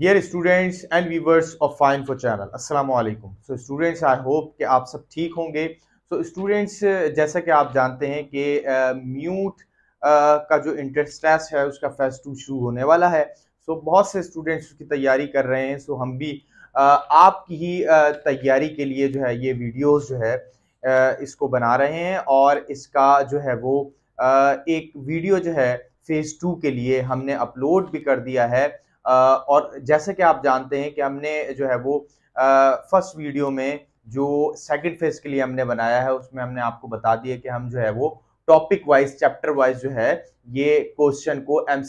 dear students and viewers of fine for channel अस्सलाम वालेकुम so students I hope कि आप सब ठीक होंगे सो so, स्टूडेंट्स जैसा कि आप जानते हैं कि म्यूट uh, uh, का जो इंट्रेंस टेस्ट है उसका फेस्ट टू शुरू होने वाला है सो so, बहुत से स्टूडेंट्स उसकी तैयारी कर रहे हैं सो so, हम भी uh, आपकी ही तैयारी के लिए जो है ये वीडियोज जो है इसको बना रहे हैं और इसका जो है वो एक वीडियो जो है फेज़ टू के लिए हमने अपलोड भी कर दिया है और जैसे कि आप जानते हैं कि हमने जो है वो फर्स्ट वीडियो में जो सेकंड फेज़ के लिए हमने बनाया है उसमें हमने आपको बता दिया कि हम जो है वो टॉपिक वाइज चैप्टर वाइज जो है ये क्वेश्चन को एम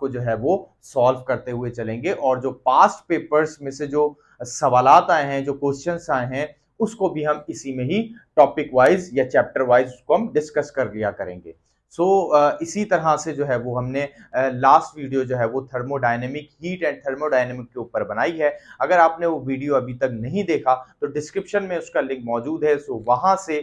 को जो है वो सॉल्व करते हुए चलेंगे और जो पास्ट पेपर्स में से जो सवाल आए हैं जो क्वेश्चन आए हैं उसको भी हम इसी में ही टॉपिक वाइज या चैप्टर वाइज उसको हम डिस्कस कर लिया करेंगे सो so, uh, इसी तरह से जो है वो हमने लास्ट uh, वीडियो जो है वो थर्मोडाइनमिक हीट एंड थर्मोडाइनमिक के ऊपर बनाई है अगर आपने वो वीडियो अभी तक नहीं देखा तो डिस्क्रिप्शन में उसका लिंक मौजूद है सो वहाँ से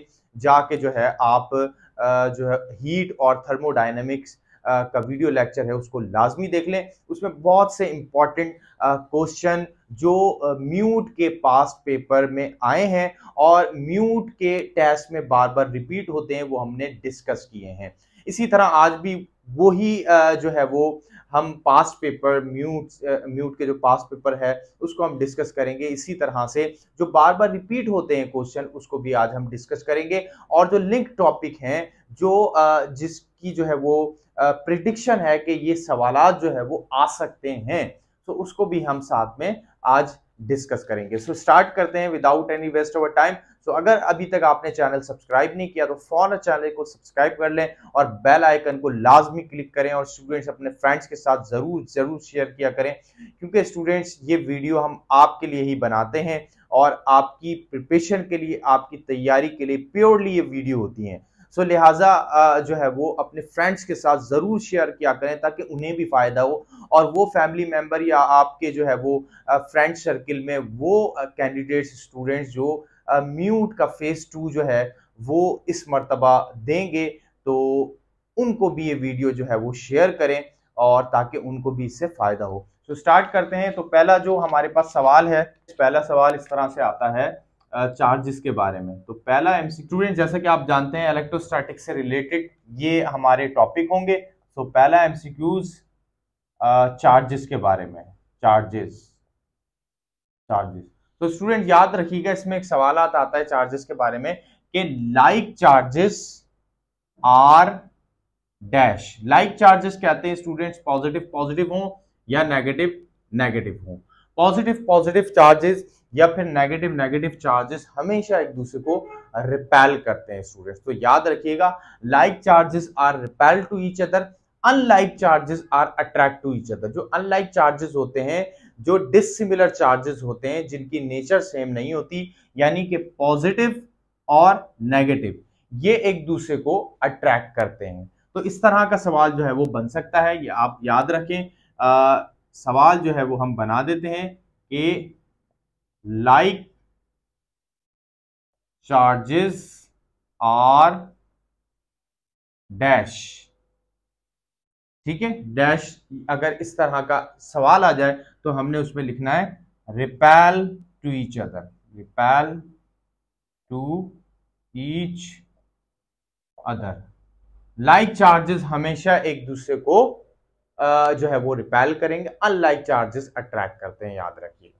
जाके जो है आप uh, जो है हीट और थर्मोडाइनमिक्स का वीडियो लेक्चर है उसको लाजमी देख लें उसमें बहुत से इम्पॉर्टेंट क्वेश्चन जो म्यूट के पास पेपर में आए हैं और म्यूट के टेस्ट में बार बार रिपीट होते हैं वो हमने डिस्कस किए हैं इसी तरह आज भी वही जो है वो हम पास्ट पेपर म्यूट म्यूट के जो पास्ट पेपर है उसको हम डिस्कस करेंगे इसी तरह से जो बार बार रिपीट होते हैं क्वेश्चन उसको भी आज हम डिस्कस करेंगे और जो लिंक टॉपिक हैं जो जिसकी जो है वो प्रिडिक्शन है कि ये सवाल जो है वो आ सकते हैं तो उसको भी हम साथ में आज डिस्कस करेंगे सो so, स्टार्ट करते हैं without any waste our time so तो अगर अभी तक आपने चैनल सब्सक्राइब नहीं किया तो फौरन चैनल को सब्सक्राइब कर लें और बेल आइकन को लाजमी क्लिक करें और स्टूडेंट्स अपने फ्रेंड्स के साथ ज़रूर ज़रूर शेयर किया करें क्योंकि स्टूडेंट्स ये वीडियो हम आपके लिए ही बनाते हैं और आपकी प्रिपरेशन के लिए आपकी तैयारी के लिए प्योरली ये वीडियो होती हैं सो so, लिहाजा जो है वो अपने फ्रेंड्स के साथ ज़रूर शेयर किया करें ताकि उन्हें भी फ़ायदा हो और वो फैमिली मेम्बर या आपके जो है वो फ्रेंड सर्किल में वो कैंडिडेट्स स्टूडेंट्स जो म्यूट का फेज़ टू जो है वो इस मरतबा देंगे तो उनको भी ये वीडियो जो है वो शेयर करें और ताकि उनको भी इससे फ़ायदा हो तो स्टार्ट करते हैं तो पहला जो हमारे पास सवाल है पहला सवाल इस तरह से आता है चार्जेस के बारे में तो पहला एम स्टूडेंट जैसा कि आप जानते हैं इलेक्ट्रोस्टैटिक्स से रिलेटेड ये हमारे टॉपिक होंगे तो पहला एम चार्जेस के बारे में चार्जेस चार्जेस तो स्टूडेंट याद रखिएगा इसमें एक सवाल आता है चार्जेस के बारे में कि like charges are dash like charges कहते हैं स्टूडेंट्स पॉजिटिव पॉजिटिव हो या नेगेटिव नेगेटिव हो पॉजिटिव पॉजिटिव चार्जेस या फिर नेगेटिव नेगेटिव चार्जेस हमेशा एक दूसरे को रिपेल करते हैं स्टूडेंट्स तो याद रखिएगा like charges are repel to each other unlike charges are attract to each other जो अनलाइक चार्जेस होते हैं जो डिसिमिलर चार्जेस होते हैं जिनकी नेचर सेम नहीं होती यानी कि पॉजिटिव और नेगेटिव ये एक दूसरे को अट्रैक्ट करते हैं तो इस तरह का सवाल जो है वो बन सकता है ये आप याद रखें आ, सवाल जो है वो हम बना देते हैं कि लाइक चार्जेस आर डैश ठीक है डैश अगर इस तरह का सवाल आ जाए तो हमने उसमें लिखना है repel to each other repel to each other like charges हमेशा एक दूसरे को जो है वो रिपेल करेंगे अनलाइक चार्जेस अट्रैक्ट करते हैं याद रखिए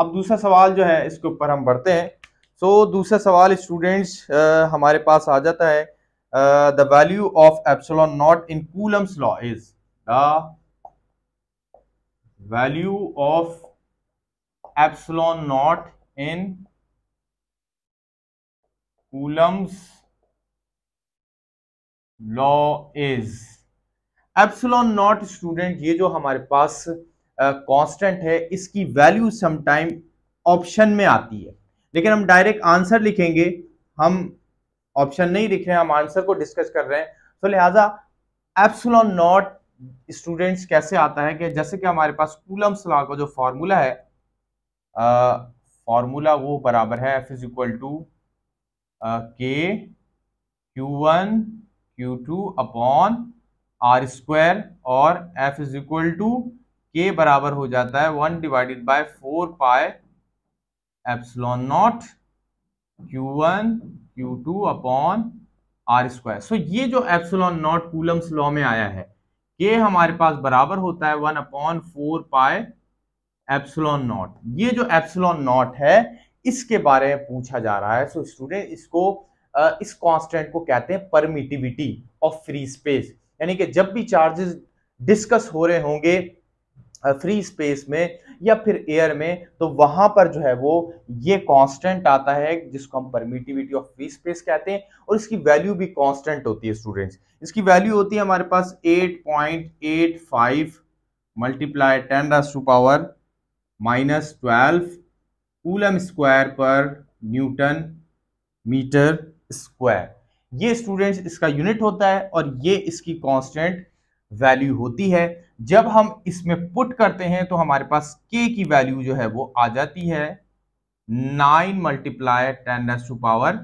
अब दूसरा सवाल जो है इसके ऊपर हम बढ़ते हैं सो so, दूसरा सवाल स्टूडेंट्स हमारे पास आ जाता है uh, the value of epsilon naught in Coulomb's law is the value of epsilon naught in Coulomb's law is epsilon naught student ये जो हमारे पास कांस्टेंट uh, है इसकी वैल्यू समटाइम ऑप्शन में आती है लेकिन हम डायरेक्ट आंसर लिखेंगे हम ऑप्शन नहीं दिख रहे हैं हम आंसर को डिस्कस कर रहे हैं तो लिहाजा एप्सलॉन नॉट स्टूडेंट्स कैसे आता है कि जैसे कि हमारे पास कूलम लॉ का जो फार्मूला है फार्मूला वो बराबर है F is equal to K Q one Q two upon R square और F is equal to K बराबर हो जाता है one divided by four pi epsilon naught Q one Q two upon R square so ये जो epsilon not Coulomb's law में आया है ये हमारे पास बराबर होता है one upon four pi epsilon naught ये जो एप्सलॉन नॉट है इसके बारे में पूछा जा रहा है सो so, स्टूडेंट इसको इस कांस्टेंट को कहते हैं परमिटिविटी ऑफ फ्री स्पेस यानी कि जब भी चार्जेस डिस्कस हो रहे होंगे फ्री स्पेस में या फिर एयर में तो वहां पर जो है वो ये कांस्टेंट आता है जिसको हम परमिटिविटी ऑफ फ्री स्पेस कहते हैं और इसकी वैल्यू भी कांस्टेंट होती है स्टूडेंट्स इसकी वैल्यू होती है हमारे पास 8.85 multiply ten raise to power minus twelve coulomb square per newton metre square ये स्टूडेंट्स इसका यूनिट होता है और ये इसकी कॉन्स्टेंट वैल्यू होती है जब हम इसमें पुट करते हैं तो हमारे पास के की वैल्यू जो है वो आ जाती है nine multiply ten S to power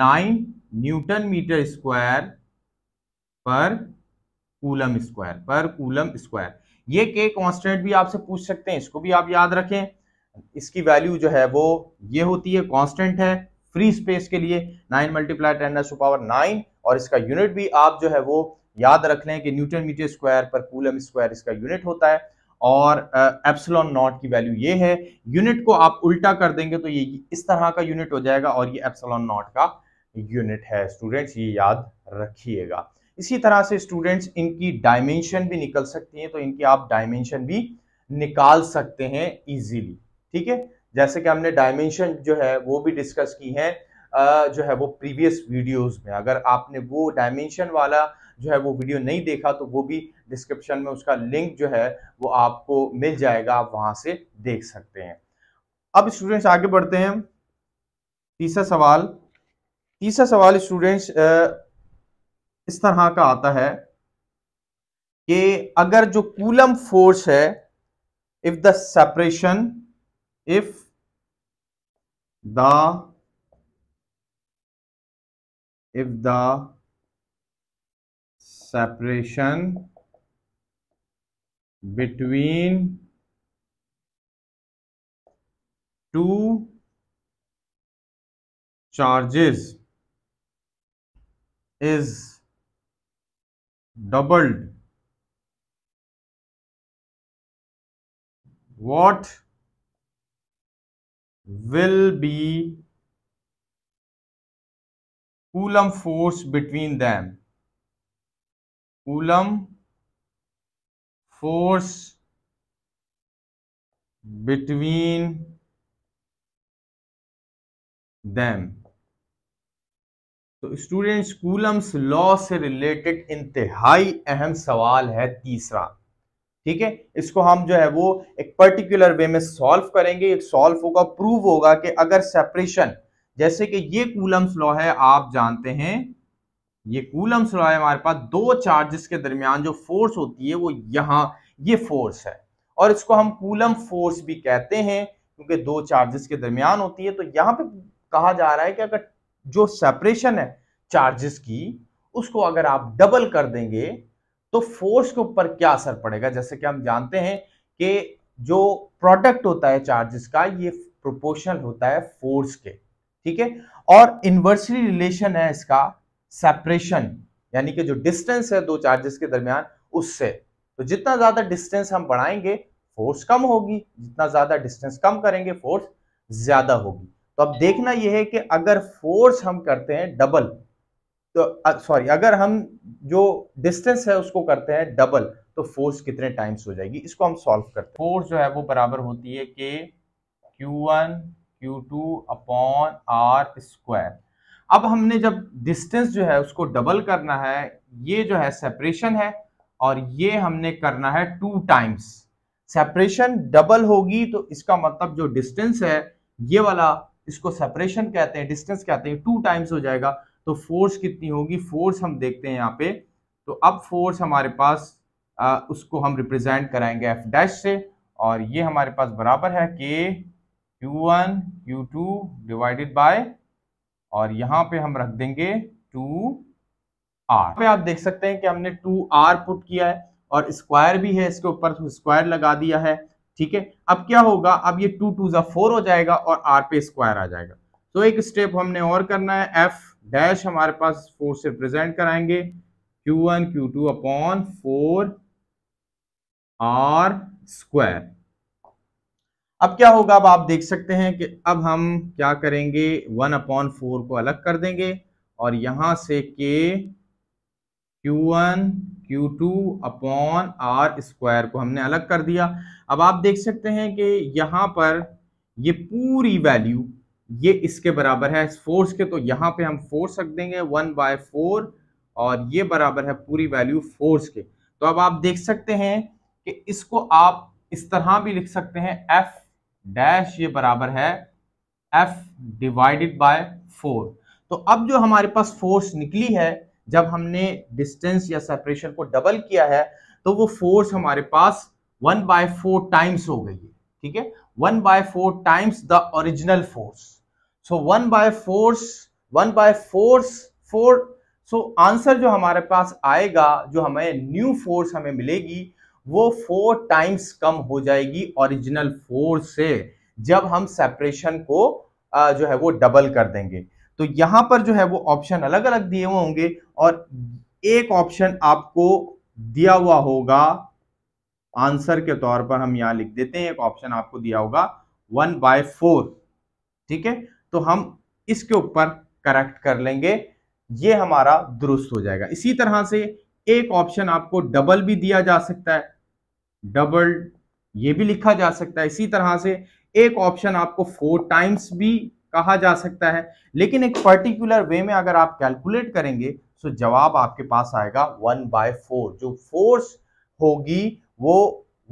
nine newton metre square पर कूलम स्क्वायर पर कूलम स्क्वायर ये के कांस्टेंट भी आपसे पूछ सकते हैं इसको भी आप याद रखें इसकी वैल्यू जो है वो ये होती है कांस्टेंट है फ्री स्पेस के लिए nine multiply ten S to power nine और इसका यूनिट भी आप जो है वो याद रख लें कि न्यूटन मीटर स्क्वायर पर कूलम स्क्वायर इसका यूनिट होता है और एप्सलॉन नॉट की वैल्यू ये है यूनिट को आप उल्टा कर देंगे तो ये इस तरह का यूनिट हो जाएगा और ये एप्सलॉन नॉट का यूनिट है स्टूडेंट्स ये याद रखिएगा इसी तरह से स्टूडेंट्स इनकी डायमेंशन भी निकल सकती हैं तो इनकी आप डायमेंशन भी निकाल सकते हैं इजीली ठीक है जैसे कि हमने डायमेंशन जो है वो भी डिस्कस की है जो है वो प्रीवियस वीडियोस में अगर आपने वो डायमेंशन वाला जो है वो वीडियो नहीं देखा तो वो भी डिस्क्रिप्शन में उसका लिंक जो है वो आपको मिल जाएगा आप वहां से देख सकते हैं अब स्टूडेंट्स आगे बढ़ते हैं तीसरा सवाल तीसरा सवाल स्टूडेंट्स इस तरह का आता है कि अगर जो कूलम फोर्स है if the separation if the if the separation between two charges is doubled what will be coulomb force between them Coulomb force between them तो स्टूडेंट्स कूलम्स लॉ से रिलेटेड इंतहाई अहम सवाल है तीसरा ठीक है इसको हम जो है वो एक पर्टिकुलर वे में सॉल्व करेंगे एक सॉल्व होगा प्रूव होगा कि अगर सेपरेशन जैसे कि ये कूलम्स लॉ है आप जानते हैं ये कूलम्स लॉ है हमारे पास दो चार्जेस के दरमियान जो फोर्स होती है वो यहाँ ये फोर्स है और इसको हम कूलम फोर्स भी कहते हैं क्योंकि दो चार्जेस के दरमियान होती है तो यहाँ पे कहा जा रहा है कि अगर जो सेपरेशन है चार्जेस की उसको अगर आप डबल कर देंगे तो फोर्स के ऊपर क्या असर पड़ेगा जैसे कि हम जानते हैं कि जो प्रोडक्ट होता है चार्जेस का ये प्रोपोर्शनल होता है फोर्स के ठीक है और इन्वर्सली रिलेशन है इसका सेपरेशन यानी कि जो डिस्टेंस है दो चार्जेस के दरमियान उससे तो जितना ज्यादा डिस्टेंस हम बढ़ाएंगे फोर्स कम होगी जितना ज्यादा डिस्टेंस कम करेंगे फोर्स ज्यादा होगी तो अब देखना यह है कि अगर फोर्स हम करते हैं डबल तो सॉरी अगर हम जो डिस्टेंस है उसको करते हैं डबल तो फोर्स कितने टाइम्स हो जाएगी इसको हम सॉल्व करते हैं फोर्स जो है वो बराबर होती है कि Q1 Q2 upon R square अब हमने जब डिस्टेंस जो है उसको डबल करना है ये जो है सेपरेशन है और ये हमने करना है टू टाइम्स सेपरेशन डबल होगी तो इसका मतलब जो डिस्टेंस है ये वाला इसको सेपरेशन कहते हैं डिस्टेंस कहते हैं टू टाइम्स हो जाएगा तो फोर्स कितनी होगी फोर्स हम देखते हैं यहाँ पे तो अब फोर्स हमारे पास आ, उसको हम रिप्रेजेंट कराएंगे एफ डैश से और ये हमारे पास बराबर है K Q one Q two divided by और यहां पे हम रख देंगे टू आर पे आप देख सकते हैं कि हमने टू आर पुट किया है और स्क्वायर भी है इसके ऊपर तो स्क्वायर लगा दिया है ठीक है अब क्या होगा अब ये टू टू ज़ा फोर हो जाएगा और आर पे स्क्वायर आ जाएगा तो एक स्टेप हमने और करना है एफ डैश हमारे पास फोर से प्रेजेंट कराएंगे Q one Q two upon four R square अब क्या होगा अब आप देख सकते हैं कि अब हम क्या करेंगे वन अपॉन फोर को अलग कर देंगे और यहाँ से K Q one Q two upon R square को हमने अलग कर दिया अब आप देख सकते हैं कि यहाँ पर ये पूरी वैल्यू ये इसके बराबर है फोर्स के तो यहाँ पे हम फोर्स रख देंगे वन बाय फोर और ये बराबर है पूरी वैल्यू फोर्स के तो अब आप देख सकते हैं कि इसको आप इस तरह भी लिख सकते हैं एफ डैश ये बराबर है एफ डिवाइडेड बाय फोर तो अब जो हमारे पास फोर्स निकली है जब हमने डिस्टेंस या सेपरेशन को डबल किया है तो वो फोर्स हमारे पास वन बाय फोर टाइम्स हो गई है ठीक है one by four times the original force so one by force one by force four so answer जो हमारे पास आएगा जो हमें न्यू फोर्स हमें मिलेगी वो फोर टाइम्स कम हो जाएगी ओरिजिनल फोर से जब हम सेपरेशन को जो है वो डबल कर देंगे तो यहां पर जो है वो ऑप्शन अलग अलग दिए हुए होंगे और एक ऑप्शन आपको दिया हुआ होगा आंसर के तौर पर हम यहां लिख देते हैं एक ऑप्शन आपको दिया होगा वन बाय फोर ठीक है तो हम इसके ऊपर करेक्ट कर लेंगे ये हमारा दुरुस्त हो जाएगा इसी तरह से एक ऑप्शन आपको डबल भी दिया जा सकता है डबल ये भी लिखा जा सकता है इसी तरह से एक ऑप्शन आपको फोर टाइम्स भी कहा जा सकता है लेकिन एक पर्टिकुलर वे में अगर आप कैलकुलेट करेंगे तो जवाब आपके पास आएगा वन बाय फोर जो फोर्स होगी वो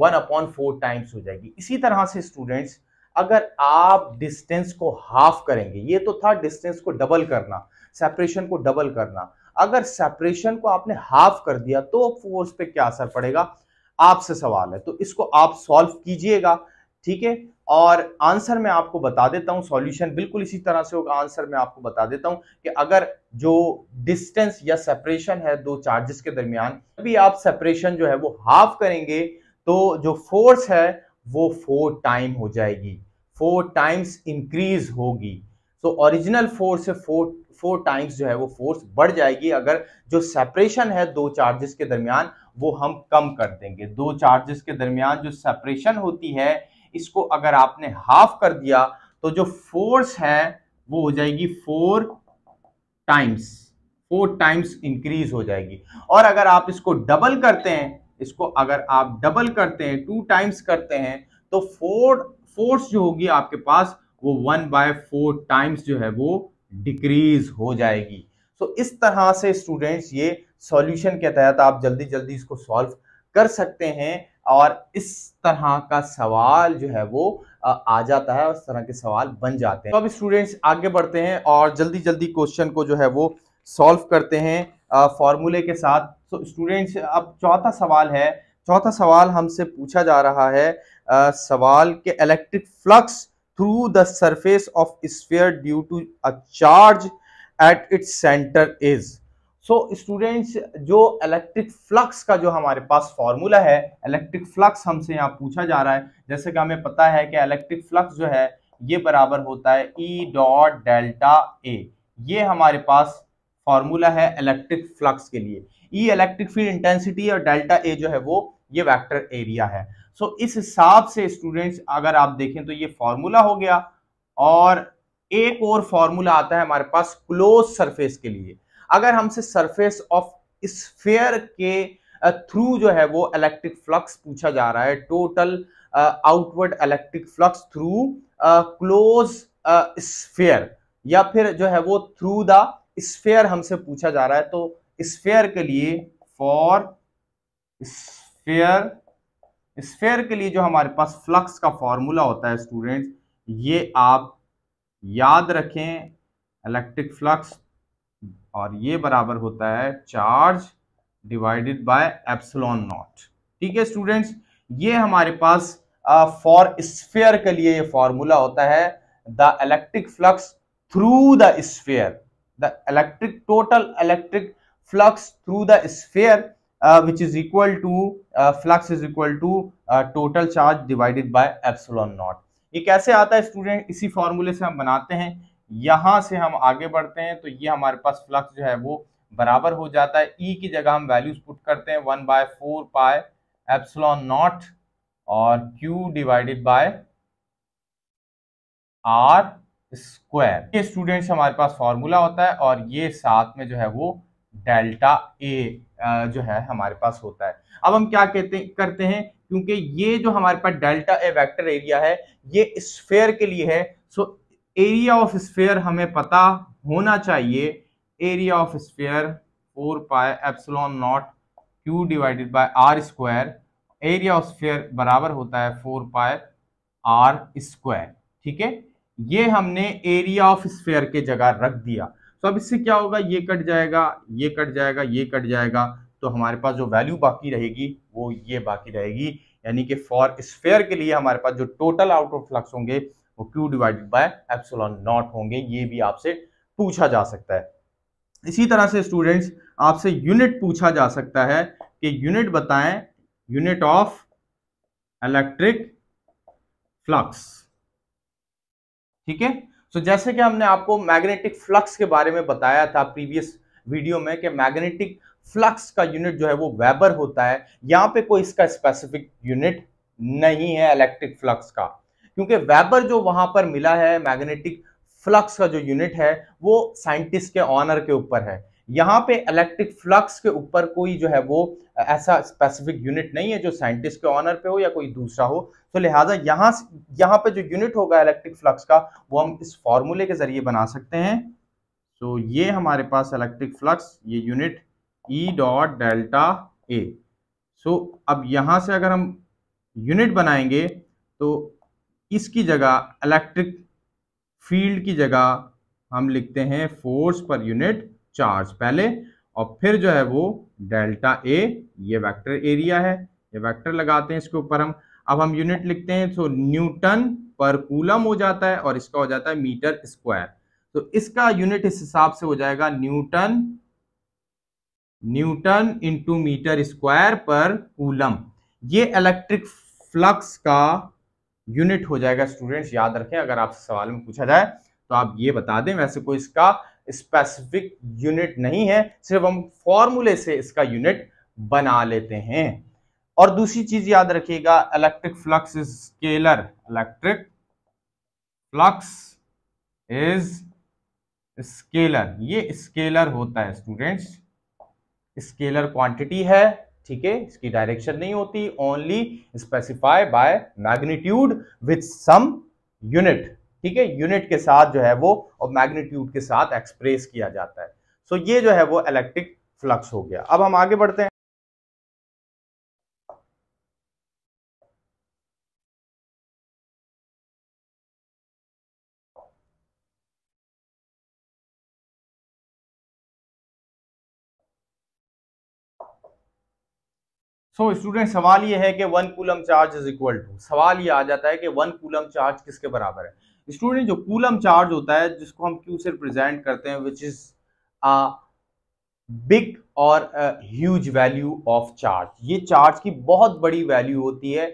वन अपॉन फोर टाइम्स हो जाएगी इसी तरह से स्टूडेंट्स अगर आप डिस्टेंस को हाफ करेंगे ये तो था डिस्टेंस को डबल करना सेपरेशन को डबल करना अगर सेपरेशन को आपने हाफ कर दिया तो फोर्स पे क्या असर पड़ेगा आपसे सवाल है तो इसको आप सॉल्व कीजिएगा ठीक है और आंसर मैं आपको बता देता हूं सॉल्यूशन बिल्कुल इसी तरह से होगा आंसर मैं आपको बता देता हूं कि अगर जो डिस्टेंस या सेपरेशन है दो चार्जेस के दरमियान अभी आप सेपरेशन जो है वो हाफ करेंगे तो जो फोर्स है वो फोर टाइम हो जाएगी फोर टाइम्स इंक्रीज होगी तो ओरिजिनल फोर्स से फोर फोर टाइम्स जो है वो फोर्स बढ़ जाएगी अगर जो सेपरेशन है दो चार्जेस के दरमियान वो हम कम कर देंगे दो चार्जेस के दरमियान जो सेपरेशन होती है इसको अगर आपने हाफ कर दिया तो जो फोर्स है वो हो जाएगी four times four times increase हो जाएगी और अगर आप इसको डबल करते हैं इसको अगर आप डबल करते हैं टू टाइम्स करते हैं तो फोर फोर्स जो होगी आपके पास वो वन बाय फोर टाइम्स जो है वो डिक्रीज हो जाएगी सो तो so, इस तरह से स्टूडेंट्स ये सॉल्यूशन के तहत आप जल्दी जल्दी इसको सॉल्व कर सकते हैं और इस तरह का सवाल जो है वो आ जाता है और इस तरह के सवाल बन जाते हैं तो अब स्टूडेंट्स आगे बढ़ते हैं और जल्दी जल्दी क्वेश्चन को जो है वो सॉल्व करते हैं फॉर्मूले के साथ तो स्टूडेंट्स अब चौथा सवाल है चौथा सवाल हमसे पूछा जा रहा है आ, सवाल के electric flux through the surface of sphere due to a charge at its centre is so so, students जो इलेक्ट्रिक फ्लक्स का जो हमारे पास फॉर्मूला है इलेक्ट्रिक फ्लक्स हमसे यहाँ पूछा जा रहा है जैसे कि हमें पता है कि इलेक्ट्रिक फ्लक्स जो है ये बराबर होता है ई डॉट डेल्टा ए ये हमारे पास फॉर्मूला है इलेक्ट्रिक फ्लक्स के लिए ई इलेक्ट्रिक फील्ड इंटेंसिटी और डेल्टा ए जो है वो ये वैक्टर एरिया है सो so, इस हिसाब से स्टूडेंट्स अगर आप देखें तो ये फॉर्मूला हो गया और एक और फॉर्मूला आता है हमारे पास क्लोज सरफेस के लिए अगर हमसे सरफेस ऑफ स्फेयर के थ्रू जो है वो इलेक्ट्रिक फ्लक्स पूछा जा रहा है total outward electric flux through close sphere या फिर जो है वो थ्रू द स्फेयर हमसे पूछा जा रहा है तो स्फेयर के लिए फॉर स्फेयर स्फेयर के लिए जो हमारे पास फ्लक्स का फॉर्मूला होता है स्टूडेंट्स ये आप याद रखें इलेक्ट्रिक फ्लक्स और ये बराबर होता है charge divided by epsilon naught ठीक है स्टूडेंट्स ये हमारे पास फॉर स्फेयर के लिए ये फॉर्मूला होता है the electric flux through the sphere the electric total electric flux through the sphere which is equal to flux is equal to total charge divided by epsilon naught ये कैसे आता है student इसी फॉर्मूले से हम बनाते हैं यहां से हम आगे बढ़ते हैं तो ये हमारे पास फ्लक्स जो है वो बराबर हो जाता है ई e की जगह हम वैल्यूज पुट करते हैं one by four pi epsilon naught और Q divided by R square ये स्टूडेंट्स हमारे पास फॉर्मूला होता है और ये साथ में जो है वो डेल्टा ए जो है हमारे पास होता है अब हम क्या कहते करते हैं क्योंकि ये जो हमारे पास डेल्टा ए वेक्टर एरिया है ये स्फेयर के लिए है सो एरिया ऑफ स्फेयर हमें पता होना चाहिए area of sphere four pi epsilon naught Q divided by R square area of sphere बराबर होता है फोर पाए आर स्क्वायर ठीक है ये हमने एरिया ऑफ स्फेयर के जगह रख दिया तो अब इससे क्या होगा ये कट जाएगा ये कट जाएगा ये कट जाएगा तो हमारे पास जो वैल्यू बाकी रहेगी वो ये बाकी रहेगी यानी कि फॉर स्फेयर के लिए हमारे पास जो टोटल आउट ऑफ फ्लक्स होंगे वो Q divided by epsilon naught होंगे ये भी आपसे पूछा जा सकता है इसी तरह से स्टूडेंट्स आपसे यूनिट पूछा जा सकता है कि यूनिट बताएं यूनिट ऑफ इलेक्ट्रिक फ्लक्स ठीक है सो जैसे कि हमने आपको मैग्नेटिक फ्लक्स के बारे में बताया था प्रीवियस वीडियो में कि मैग्नेटिक फ्लक्स का यूनिट जो है वो वेबर होता है यहां पे कोई इसका स्पेसिफिक यूनिट नहीं है इलेक्ट्रिक फ्लक्स का क्योंकि वेबर जो वहां पर मिला है मैग्नेटिक फ्लक्स का जो यूनिट है वो साइंटिस्ट के ऑनर के ऊपर है यहाँ पे इलेक्ट्रिक फ्लक्स के ऊपर कोई जो है वो ऐसा स्पेसिफिक यूनिट नहीं है जो साइंटिस्ट के ऑनर पे हो या कोई दूसरा हो तो लिहाजा यहाँ यहाँ पे जो यूनिट होगा इलेक्ट्रिक फ्लक्स का वो हम इस फॉर्मूले के जरिए बना सकते हैं तो ये हमारे पास इलेक्ट्रिक फ्लक्स ये unit E dot delta A so अब यहाँ से अगर हम यूनिट बनाएंगे तो इसकी जगह इलेक्ट्रिक फील्ड की जगह हम लिखते हैं फोर्स पर यूनिट चार्ज पहले और फिर जो है वो डेल्टा ए ये वेक्टर एरिया है ये वेक्टर लगाते हैं इसके ऊपर हम अब हम यूनिट लिखते हैं तो न्यूटन पर कूलम हो जाता है और इसका हो जाता है मीटर स्क्वायर तो इसका यूनिट इस हिसाब से हो जाएगा newton newton into metre square पर कूलम ये इलेक्ट्रिक फ्लक्स का यूनिट हो जाएगा स्टूडेंट्स याद रखें अगर आपसे सवाल में पूछा जाए तो आप ये बता दें वैसे कोई इसका स्पेसिफिक यूनिट नहीं है सिर्फ हम फॉर्मूले से इसका यूनिट बना लेते हैं और दूसरी चीज याद रखिएगा electric flux is scalar electric flux is scalar ये स्केलर होता है स्टूडेंट्स स्केलर क्वांटिटी है ठीक है इसकी डायरेक्शन नहीं होती only specify by magnitude with some unit ठीक है यूनिट के साथ जो है वो और मैग्नीट्यूड के साथ एक्सप्रेस किया जाता है सो so, ये जो है वो इलेक्ट्रिक फ्लक्स हो गया अब हम आगे बढ़ते हैं सो so, स्टूडेंट सवाल ये है कि one coulomb charge is equal to सवाल ये आ जाता है कि वन कूलम चार्ज किसके बराबर है स्टूडेंट जो कूलम चार्ज होता है जिसको हम क्यू से रिप्रेजेंट करते हैं विच इज अ बिग और ह्यूज वैल्यू ऑफ चार्ज ये चार्ज की बहुत बड़ी वैल्यू होती है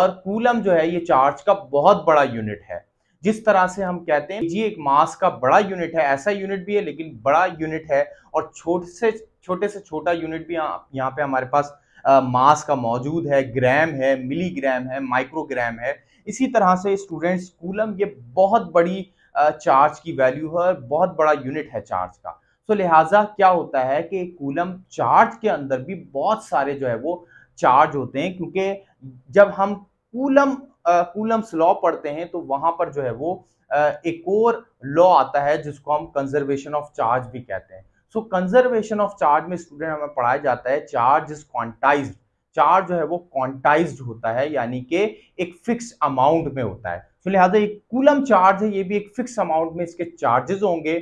और कूलम जो है ये चार्ज का बहुत बड़ा यूनिट है जिस तरह से हम कहते हैं जी एक मास का बड़ा यूनिट है ऐसा यूनिट भी है लेकिन बड़ा यूनिट है और छोटे से छोटे से छोटा यूनिट भी यहाँ पे हमारे पास मास का मौजूद है ग्राम है मिलीग्राम है माइक्रोग्राम है इसी तरह से स्टूडेंट्स कूलम ये बहुत बड़ी चार्ज की वैल्यू है बहुत बड़ा यूनिट है चार्ज का तो लिहाजा क्या होता है कि कूलम चार्ज के अंदर भी बहुत सारे जो है वो चार्ज होते हैं क्योंकि जब हम कूलम कूलम लॉ पढ़ते हैं तो वहाँ पर जो है वो एक और लॉ आता है जिसको हम कंजर्वेशन ऑफ चार्ज भी कहते हैं सो कंजर्वेशन ऑफ चार्ज में स्टूडेंट हमें पढ़ाया जाता है चार्ज इज क्वांटाइज चार्ज जो है वो क्वांटाइज होता है यानी कि एक फिक्स अमाउंट में होता है तो लिहाजा एक कूलम चार्ज है ये भी एक फिक्स अमाउंट में इसके चार्जेस होंगे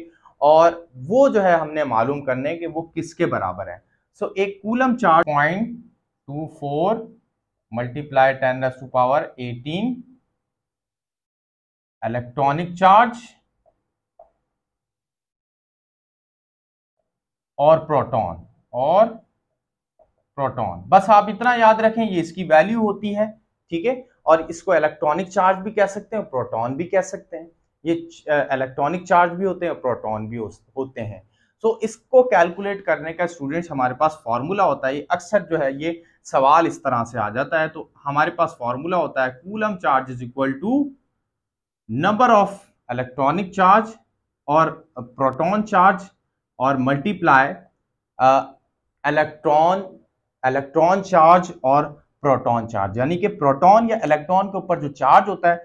और वो जो है हमने मालूम करने कि वो किसके बराबर है सो so, एक coulomb charge point two four multiply ten raise to power eighteen electronic charge और प्रोटॉन और प्रोटॉन बस आप इतना याद रखें ये इसकी वैल्यू होती है ठीक है और इसको इलेक्ट्रॉनिक चार्ज भी कह सकते हैं प्रोटॉन भी कह सकते हैं ये इलेक्ट्रॉनिक चार्ज भी होते हैं प्रोटॉन भी होते हैं सो तो इसको कैलकुलेट करने का स्टूडेंट्स हमारे पास फार्मूला होता है अक्सर जो है ये सवाल इस तरह से आ जाता है तो हमारे पास फार्मूला होता है coulomb charge is equal to number of electronic charge और प्रोटॉन चार्ज और मल्टीप्लाई इलेक्ट्रॉन इलेक्ट्रॉन चार्ज और प्रोटॉन चार्ज यानी कि प्रोटॉन या इलेक्ट्रॉन के ऊपर जो चार्ज होता है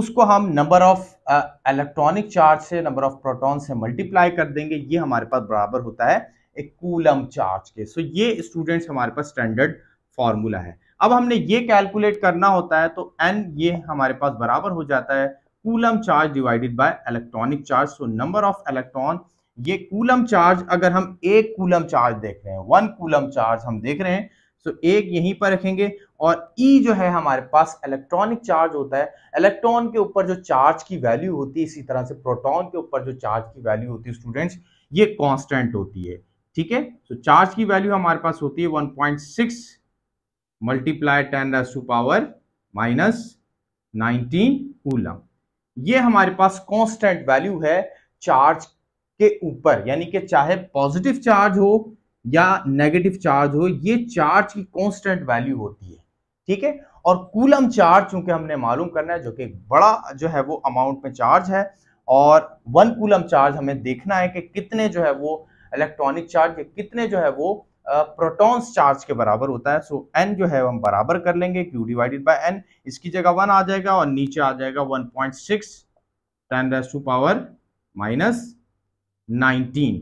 उसको हम नंबर ऑफ इलेक्ट्रॉनिक चार्ज से नंबर ऑफ प्रोटॉन से मल्टीप्लाई कर देंगे ये हमारे पास बराबर होता है एक कूलम चार्ज के सो so, ये स्टूडेंट्स हमारे पास स्टैंडर्ड फॉर्मूला है अब हमने ये कैलकुलेट करना होता है तो एन ये हमारे पास बराबर हो जाता है coulomb charge divided by electronic charge so number of electron ये कूलम चार्ज अगर हम एक कूलम चार्ज देख रहे हैं वन कूलम चार्ज हम देख रहे हैं तो एक यहीं पर रखेंगे और ई e जो है हमारे पास इलेक्ट्रॉनिक चार्ज होता है इलेक्ट्रॉन के ऊपर जो चार्ज की वैल्यू होती है इसी तरह से प्रोटॉन के ऊपर जो चार्ज की वैल्यू होती है स्टूडेंट्स ये कांस्टेंट होती है ठीक है तो चार्ज की वैल्यू हमारे पास होती है one point six multiply ten raise to power minus nineteen coulomb ये हमारे पास कॉन्स्टेंट वैल्यू है चार्ज के ऊपर यानी कि चाहे पॉजिटिव चार्ज हो या नेगेटिव चार्ज हो ये चार्ज की कांस्टेंट वैल्यू होती है ठीक है और कूलम चार्ज चूंकि हमने मालूम करना है जो कि बड़ा जो है वो अमाउंट में चार्ज है और वन कूलम चार्ज हमें देखना है कि कितने जो है वो इलेक्ट्रॉनिक चार्ज के कितने जो है वो प्रोटॉन्स चार्ज के बराबर होता है सो एन जो है हम बराबर कर लेंगे क्यू डिवाइडेड बाय एन इसकी जगह वन आ जाएगा और नीचे आ जाएगा one point six ten raise to power minus nineteen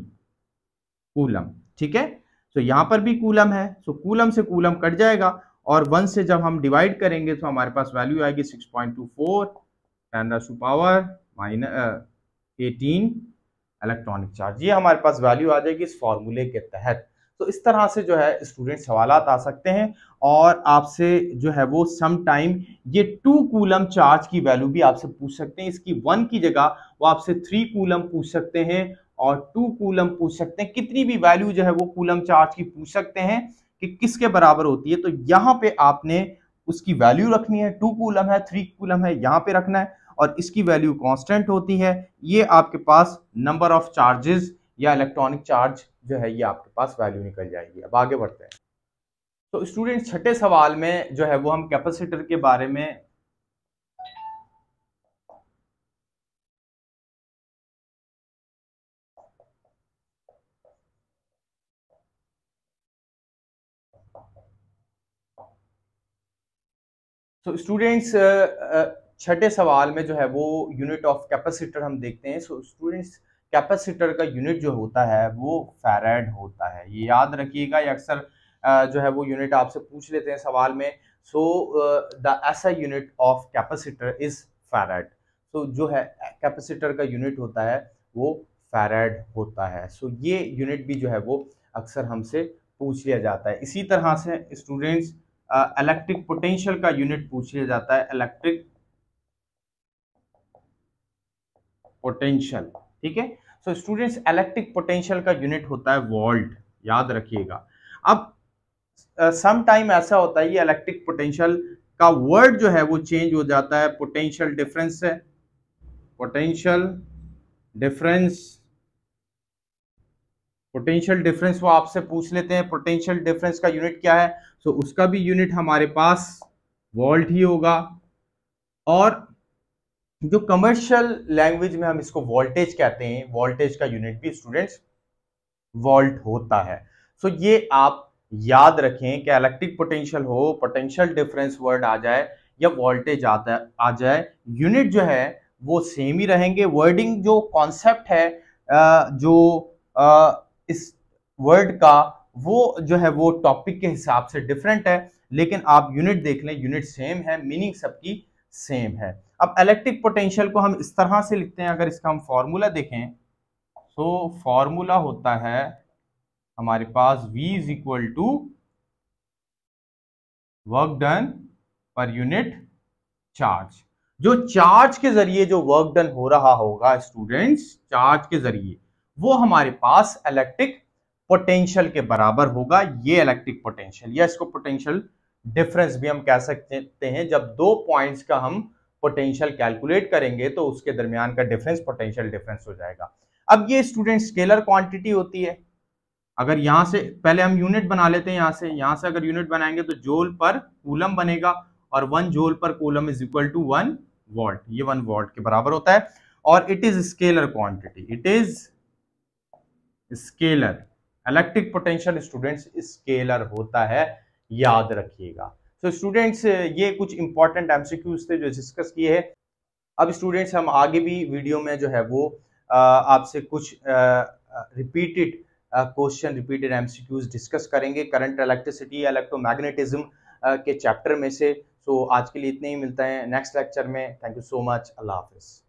coulomb ठीक है तो यहां पर भी कूलम है सो कूलम से कूलम कट जाएगा और वन से जब हम डिवाइड करेंगे तो हमारे पास वैल्यू आएगी six point two four ten to power minus eighteen electronic charge ये हमारे पास वैल्यू आ जाएगी इस फॉर्मूले के तहत तो इस तरह से जो है स्टूडेंट सवाल आ सकते हैं और आपसे जो है वो सम टाइम ये टू कूलम चार्ज की वैल्यू भी आपसे पूछ सकते हैं इसकी वन की जगह वो आपसे थ्री कूलम पूछ सकते हैं और टू कूलम पूछ सकते हैं कितनी भी वैल्यू जो है वो कूलम चार्ज की पूछ सकते हैं कि किसके बराबर होती है तो यहाँ पे आपने उसकी वैल्यू रखनी है टू कूलम है थ्री कूलम है यहाँ पे रखना है और इसकी वैल्यू कांस्टेंट होती है ये आपके पास नंबर ऑफ चार्जेस या इलेक्ट्रॉनिक चार्ज जो है ये आपके पास वैल्यू निकल जाएगी अब आगे बढ़ते हैं तो स्टूडेंट छठे सवाल में जो है वो हम कैपेसिटर के बारे में सो स्टूडेंट्स uh, uh, छठे सवाल में जो है वो यूनिट ऑफ कैपेसिटर हम देखते हैं सो स्टूडेंट्स कैपेसिटर का यूनिट जो होता है वो फैरेड होता है ये याद रखिएगा या अक्सर uh, जो है वो यूनिट आपसे पूछ लेते हैं सवाल में सो द ऐसा unit of capacitor is farad तो जो है कैपेसिटर का यूनिट होता है वो फैरेड होता है सो so, ये यूनिट भी जो है वो अक्सर हमसे पूछ लिया जाता है इसी तरह से स्टूडेंट्स इलेक्ट्रिक पोटेंशियल का यूनिट पूछ लिया जाता है इलेक्ट्रिक पोटेंशियल ठीक है सो स्टूडेंट्स इलेक्ट्रिक पोटेंशियल का यूनिट होता है वोल्ट याद रखिएगा अब सम टाइम ऐसा होता है ये इलेक्ट्रिक पोटेंशियल का वर्ड जो है वो चेंज हो जाता है पोटेंशियल डिफरेंस है पोटेंशियल डिफरेंस पोटेंशियल डिफरेंस वो आपसे पूछ लेते हैं पोटेंशियल डिफरेंस का यूनिट क्या है सो उसका भी यूनिट हमारे पास वोल्ट ही होगा और जो कमर्शियल लैंग्वेज में हम इसको वोल्टेज कहते हैं वोल्टेज का यूनिट भी स्टूडेंट्स वोल्ट होता है सो so, ये आप याद रखें कि इलेक्ट्रिक पोटेंशियल हो पोटेंशियल डिफरेंस वर्ड आ जाए या वोल्टेज आता आ जाए यूनिट जो है वो सेम ही रहेंगे वर्डिंग जो कॉन्सेप्ट है जो इस वर्ड का वो जो है वो टॉपिक के हिसाब से डिफरेंट है लेकिन आप यूनिट देख लें यूनिट सेम है मीनिंग सबकी सेम है अब इलेक्ट्रिक पोटेंशियल को हम इस तरह से लिखते हैं अगर इसका हम फॉर्मूला देखें तो फॉर्मूला होता है हमारे पास V is equal to work done पर यूनिट चार्ज जो चार्ज के जरिए जो वर्क डन हो रहा होगा स्टूडेंट्स चार्ज के जरिए वो हमारे पास इलेक्ट्रिक पोटेंशियल के बराबर होगा ये इलेक्ट्रिक पोटेंशियल या इसको पोटेंशियल डिफरेंस भी हम कह सकते हैं जब दो पॉइंट्स का हम पोटेंशियल कैलकुलेट करेंगे तो उसके दरमियान का डिफरेंस पोटेंशियल डिफरेंस हो जाएगा अब ये स्टूडेंट स्केलर क्वांटिटी होती है अगर यहाँ से पहले हम यूनिट बना लेते हैं यहां से यहां से अगर यूनिट बनाएंगे तो जोल पर कूलम बनेगा और वन जोल पर coulomb is equal to one volt ये वन वॉल्ट के बराबर होता है और it is scalar quantity it is scalar electric potential students scalar होता है याद रखिएगा तो स्टूडेंट्स ये कुछ इंपॉर्टेंट एमसीक्यूज थे जो डिस्कस किए हैं अब स्टूडेंट्स हम आगे भी वीडियो में जो है वो आपसे कुछ repeated question repeated MCQs discuss करेंगे करंट इलेक्ट्रिसिटी इलेक्ट्रोमैग्नेटिज्म के चैप्टर में से सो so, आज के लिए इतने ही मिलता है नेक्स्ट लेक्चर में थैंक यू सो मच अल्लाह हाफिज़